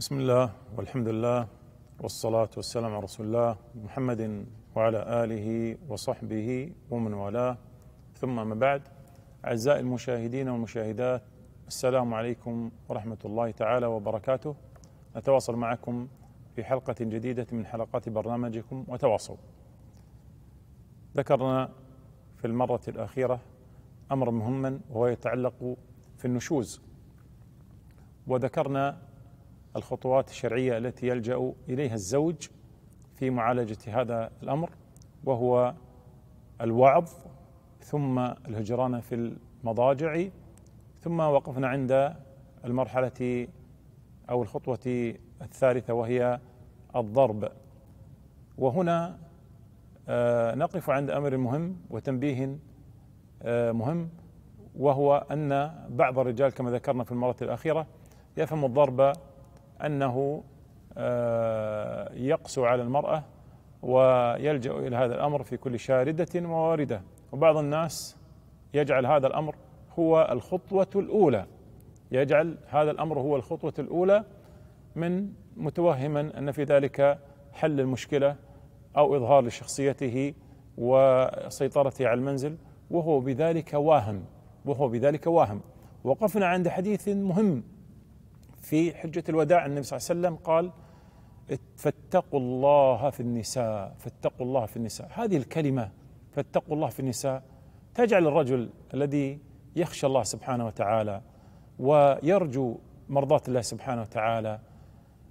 بسم الله والحمد لله والصلاة والسلام على رسول الله محمد وعلى آله وصحبه ومن والاه ثم ما بعد أعزائي المشاهدين والمشاهدات السلام عليكم ورحمة الله تعالى وبركاته نتواصل معكم في حلقة جديدة من حلقات برنامجكم وتواصل ذكرنا في المرة الأخيرة أمر مهما وهو يتعلق في النشوز وذكرنا الخطوات الشرعيه التي يلجا اليها الزوج في معالجه هذا الامر وهو الوعظ ثم الهجران في المضاجع ثم وقفنا عند المرحله او الخطوه الثالثه وهي الضرب وهنا آه، نقف عند امر مهم وتنبيه آه، مهم وهو ان بعض الرجال كما ذكرنا في المره الاخيره يفهم الضرب أنه آه، يقسو على المرأة ويلجأ إلى هذا الأمر في كل شاردة وواردة وبعض الناس يجعل هذا الأمر هو الخطوة الأولى يجعل هذا الأمر هو الخطوة الأولى من متوهما أن في ذلك حل المشكلة أو إظهار لشخصيته وسيطرته على المنزل وهو بذلك واهم وهو بذلك واهم وقفنا عند حديث مهم في حجة الوداع النبي صلى الله عليه وسلم قال فاتقوا الله في النساء فاتقوا الله في النساء هذه الكلمة فاتقوا الله في النساء تجعل الرجل الذي يخشى الله سبحانه وتعالى ويرجو مرضاة الله سبحانه وتعالى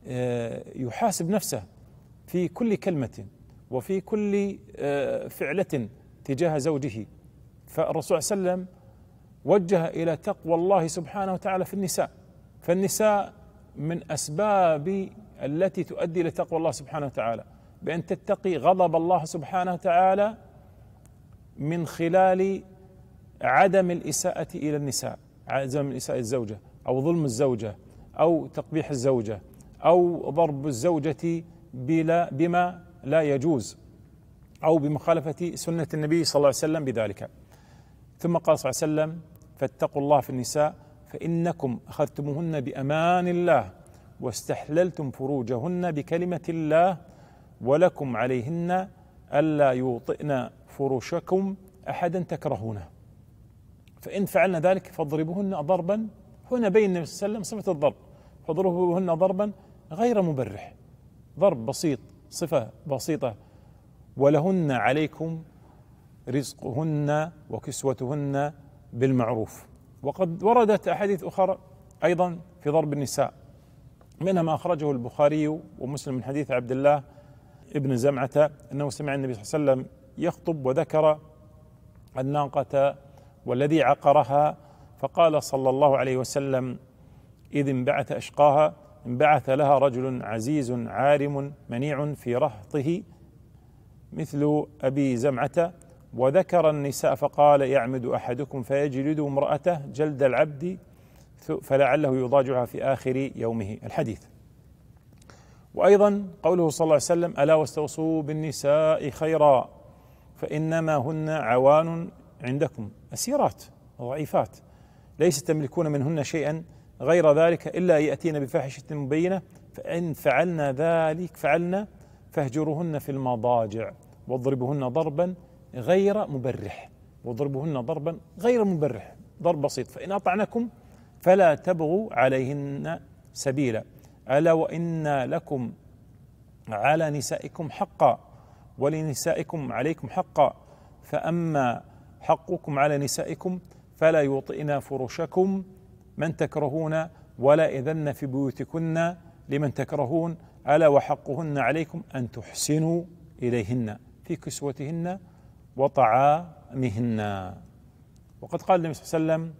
آه، يحاسب نفسه في كل كلمة وفي كل آه، فعلة تجاه زوجه فالرسول صلى الله عليه وسلم وجه إلى تقوى الله سبحانه وتعالى في النساء فالنساء من اسباب التي تؤدي لتقوى الله سبحانه وتعالى بان تتقي غضب الله سبحانه وتعالى من خلال عدم الاساءة الى النساء عدم الاساءة الزوجة او ظلم الزوجة او تقبيح الزوجة او ضرب الزوجة بلا بما لا يجوز او بمخالفة سنة النبي صلى الله عليه وسلم بذلك ثم قال صلى الله عليه وسلم فاتقوا الله في النساء فإنكم أخذتموهن بأمان الله واستحللتم فروجهن بكلمة الله ولكم عليهن ألا يوطئن فرشكم أحدا تكرهونه فإن فعلنا ذلك فاضربوهن ضربا هنا بين النبي صلى الله عليه وسلم صفة الضرب فاضربوهن ضربا غير مبرح ضرب بسيط صفة بسيطة ولهن عليكم رزقهن وكسوتهن بالمعروف وقد وردت أحاديث أخرى أيضا في ضرب النساء منها ما أخرجه البخاري ومسلم من حديث عبد الله ابن زمعة أنه سمع النبي صلى الله عليه وسلم يخطب وذكر الناقة والذي عقرها فقال صلى الله عليه وسلم إذ انبعث أشقاها انبعث لها رجل عزيز عارم منيع في رهطه مثل أبي زمعة وذكر النساء فقال يعمد احدكم فيجلد امراته جلد العبد فلعله يضاجعها في اخر يومه الحديث. وايضا قوله صلى الله عليه وسلم الا واستوصوا بالنساء خيرا فانما هن عوان عندكم اسيرات ضعيفات ليس تملكون منهن شيئا غير ذلك الا ياتين بفاحشه مبينه فان فعلنا ذلك فعلنا فاهجرهن في المضاجع واضربهن ضربا غير مبرح وضربهن ضربا غير مبرح ضرب بسيط فإن أطعنكم فلا تبغوا عليهن سبيلا ألا وإن لكم على نسائكم حقا ولنسائكم عليكم حقا فأما حقكم على نسائكم فلا يوطئن فرشكم من تكرهون ولا إذن في بيوتكن لمن تكرهون ألا وحقهن عليكم أن تحسنوا إليهن في كسوتهن وطعامهن وقد قال النبي صلى الله عليه وسلم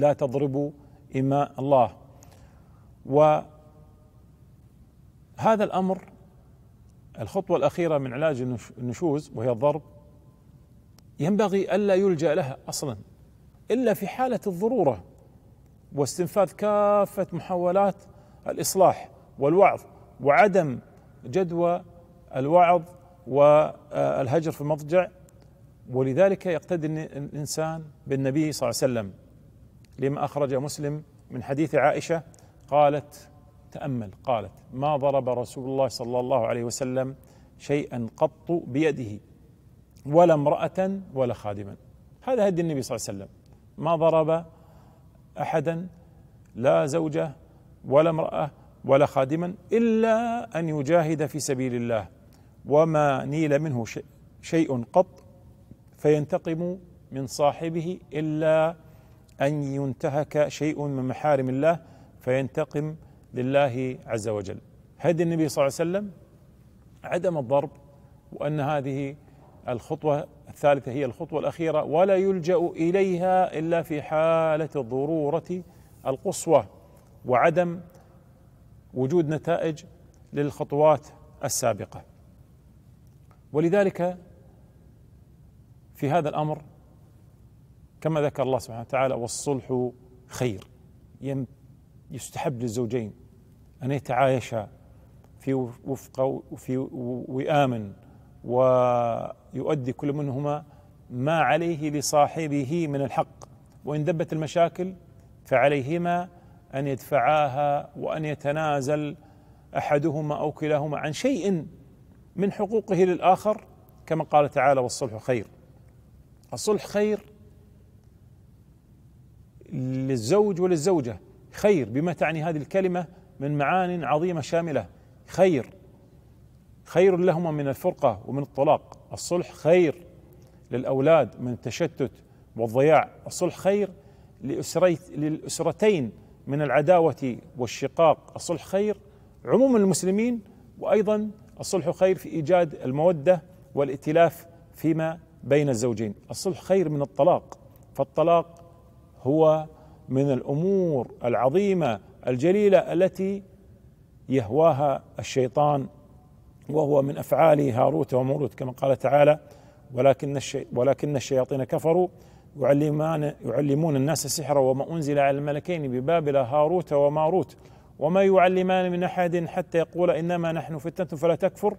لا تضربوا إماء الله وهذا الأمر الخطوة الأخيرة من علاج النشوز وهي الضرب ينبغي ألا يلجأ لها أصلا إلا في حالة الضرورة واستنفاذ كافة محاولات الإصلاح والوعظ وعدم جدوى الوعظ والهجر في المضجع ولذلك يقتدي الإنسان بالنبي صلى الله عليه وسلم لما أخرج مسلم من حديث عائشة قالت تأمل قالت ما ضرب رسول الله صلى الله عليه وسلم شيئا قط بيده ولا امرأة ولا خادما هذا هدي النبي صلى الله عليه وسلم ما ضرب أحدا لا زوجة ولا امرأة ولا خادما إلا أن يجاهد في سبيل الله وما نيل منه شيء قط فينتقم من صاحبه إلا أن ينتهك شيء من محارم الله فينتقم لله عز وجل هدي النبي صلى الله عليه وسلم عدم الضرب وأن هذه الخطوة الثالثة هي الخطوة الأخيرة ولا يلجأ إليها إلا في حالة الضرورة القصوى وعدم وجود نتائج للخطوات السابقه ولذلك في هذا الامر كما ذكر الله سبحانه وتعالى والصلح خير يستحب للزوجين ان يتعايشا في وفق وفي وئام ويؤدي كل منهما ما عليه لصاحبه من الحق وان دبت المشاكل فعليهما ان يدفعاها وان يتنازل احدهما او كلاهما عن شيء من حقوقه للآخر كما قال تعالى والصلح خير الصلح خير للزوج وللزوجة خير بما تعني هذه الكلمة من معان عظيمة شاملة خير خير لهما من الفرقة ومن الطلاق الصلح خير للأولاد من التشتت والضياع الصلح خير للأسرتين من العداوة والشقاق الصلح خير عموم المسلمين وأيضا الصلح خير في ايجاد الموده والائتلاف فيما بين الزوجين الصلح خير من الطلاق فالطلاق هو من الامور العظيمه الجليله التي يهواها الشيطان وهو من افعال هاروت وماروت كما قال تعالى ولكن الشي ولكن الشياطين كفروا يعلمون الناس السحر وما انزل على الملكين ببابل هاروت وماروت وما يعلمان من احد حتى يقول انما نحن فتنه فلا تكفر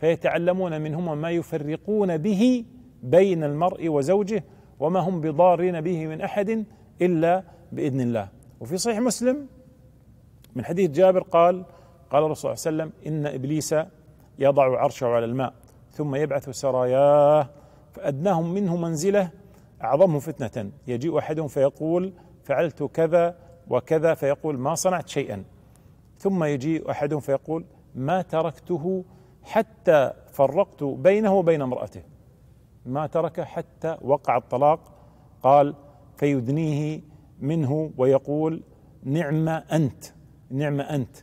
فيتعلمون منهما ما يفرقون به بين المرء وزوجه وما هم بضارين به من احد الا باذن الله وفي صحيح مسلم من حديث جابر قال قال الرسول صلى الله عليه وسلم ان ابليس يضع عرشه على الماء ثم يبعث سراياه فادناهم منه منزله اعظمهم فتنه يجيء احدهم فيقول فعلت كذا وكذا فيقول ما صنعت شيئا ثم يجيء احدهم فيقول ما تركته حتى فرقت بينه وبين امراته ما تركه حتى وقع الطلاق قال فيدنيه منه ويقول نعم انت نعم انت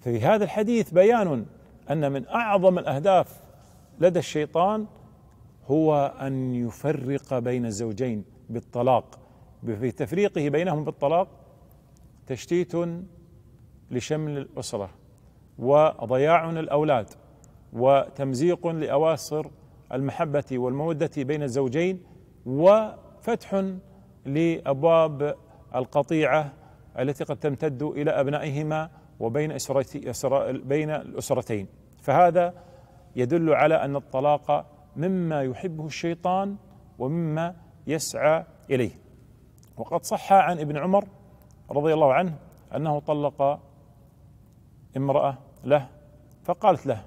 ففي هذا الحديث بيان ان من اعظم الاهداف لدى الشيطان هو ان يفرق بين الزوجين بالطلاق في تفريقه بينهم بالطلاق تشتيت لشمل الاسره وضياع الاولاد وتمزيق لاواصر المحبه والموده بين الزوجين وفتح لابواب القطيعه التي قد تمتد الى ابنائهما وبين بين الاسرتين فهذا يدل على ان الطلاق مما يحبه الشيطان ومما يسعى اليه وقد صح عن ابن عمر رضي الله عنه انه طلق امرأة له فقالت له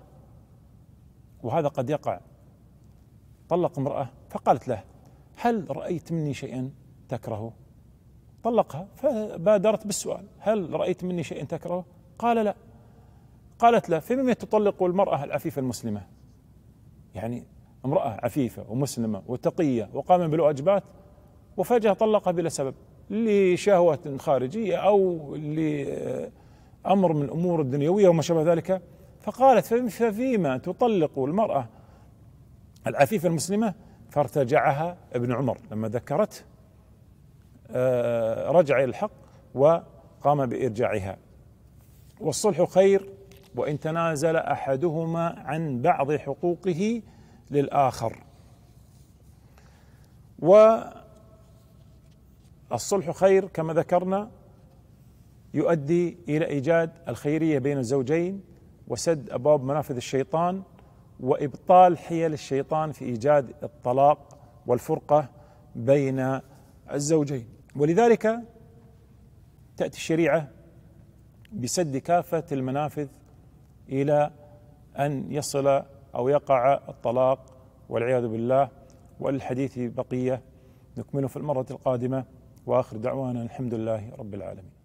وهذا قد يقع طلق امرأة فقالت له هل رأيت مني شيئا تكرهه طلقها فبادرت بالسؤال هل رأيت مني شيئا تكرهه قال لا قالت له فبما تطلق المرأة العفيفة المسلمة يعني امرأة عفيفة ومسلمة وتقية وقام بالواجبات وفجأة طلقها بلا سبب لشهوة خارجية أو ل امر من الامور الدنيويه وما شابه ذلك فقالت ففيما تطلق المراه العفيفه المسلمه فارتجعها ابن عمر لما ذكرته آه، رجع الى الحق وقام بارجاعها والصلح خير وان تنازل احدهما عن بعض حقوقه للاخر والصلح خير كما ذكرنا يؤدي الى ايجاد الخيريه بين الزوجين وسد ابواب منافذ الشيطان وابطال حيل الشيطان في ايجاد الطلاق والفرقه بين الزوجين ولذلك تاتي الشريعه بسد كافه المنافذ الى ان يصل او يقع الطلاق والعياذ بالله وللحديث بقيه نكمله في المره القادمه واخر دعوانا الحمد لله رب العالمين